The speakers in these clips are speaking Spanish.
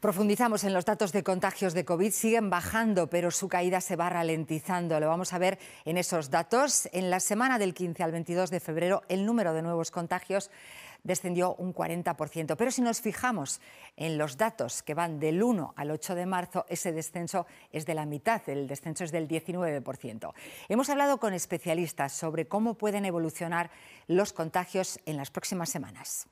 Profundizamos en los datos de contagios de COVID. Siguen bajando, pero su caída se va ralentizando. Lo vamos a ver en esos datos. En la semana del 15 al 22 de febrero, el número de nuevos contagios descendió un 40%. Pero si nos fijamos en los datos que van del 1 al 8 de marzo, ese descenso es de la mitad, el descenso es del 19%. Hemos hablado con especialistas sobre cómo pueden evolucionar los contagios en las próximas semanas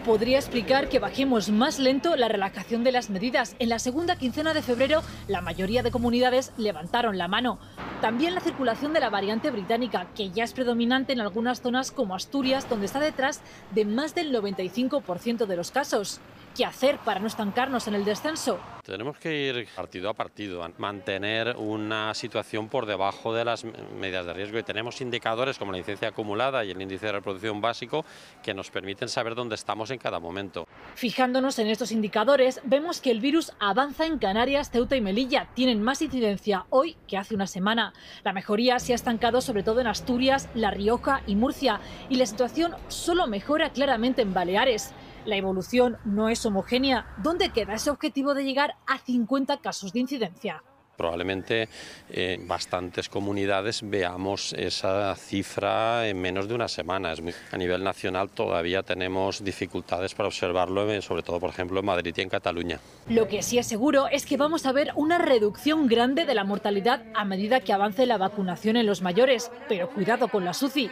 podría explicar que bajemos más lento la relajación de las medidas. En la segunda quincena de febrero, la mayoría de comunidades levantaron la mano. También la circulación de la variante británica, que ya es predominante en algunas zonas como Asturias, donde está detrás de más del 95% de los casos qué hacer para no estancarnos en el descenso. Tenemos que ir partido a partido, mantener una situación por debajo de las medidas de riesgo y tenemos indicadores como la incidencia acumulada y el índice de reproducción básico que nos permiten saber dónde estamos en cada momento. Fijándonos en estos indicadores, vemos que el virus avanza en Canarias, Ceuta y Melilla. Tienen más incidencia hoy que hace una semana. La mejoría se ha estancado sobre todo en Asturias, La Rioja y Murcia y la situación solo mejora claramente en Baleares la evolución no es homogénea, ¿dónde queda ese objetivo de llegar a 50 casos de incidencia? probablemente eh, en bastantes comunidades veamos esa cifra en menos de una semana. a nivel nacional todavía tenemos dificultades para observarlo, eh, sobre todo, por ejemplo, en Madrid y en Cataluña. Lo que sí es seguro es que vamos a ver una reducción grande de la mortalidad a medida que avance la vacunación en los mayores, pero cuidado con la SUCI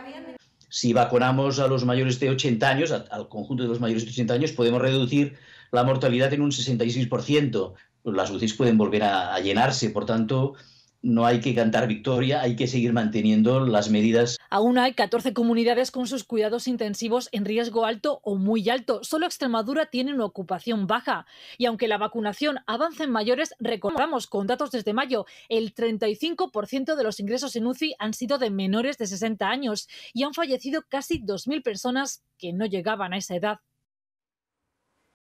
si vacunamos a los mayores de 80 años, al conjunto de los mayores de 80 años, podemos reducir la mortalidad en un 66%. Las UCIs pueden volver a llenarse, por tanto, no hay que cantar victoria, hay que seguir manteniendo las medidas. Aún hay 14 comunidades con sus cuidados intensivos en riesgo alto o muy alto. Solo Extremadura tiene una ocupación baja. Y aunque la vacunación avance en mayores, recordamos con datos desde mayo, el 35% de los ingresos en UCI han sido de menores de 60 años y han fallecido casi 2.000 personas que no llegaban a esa edad.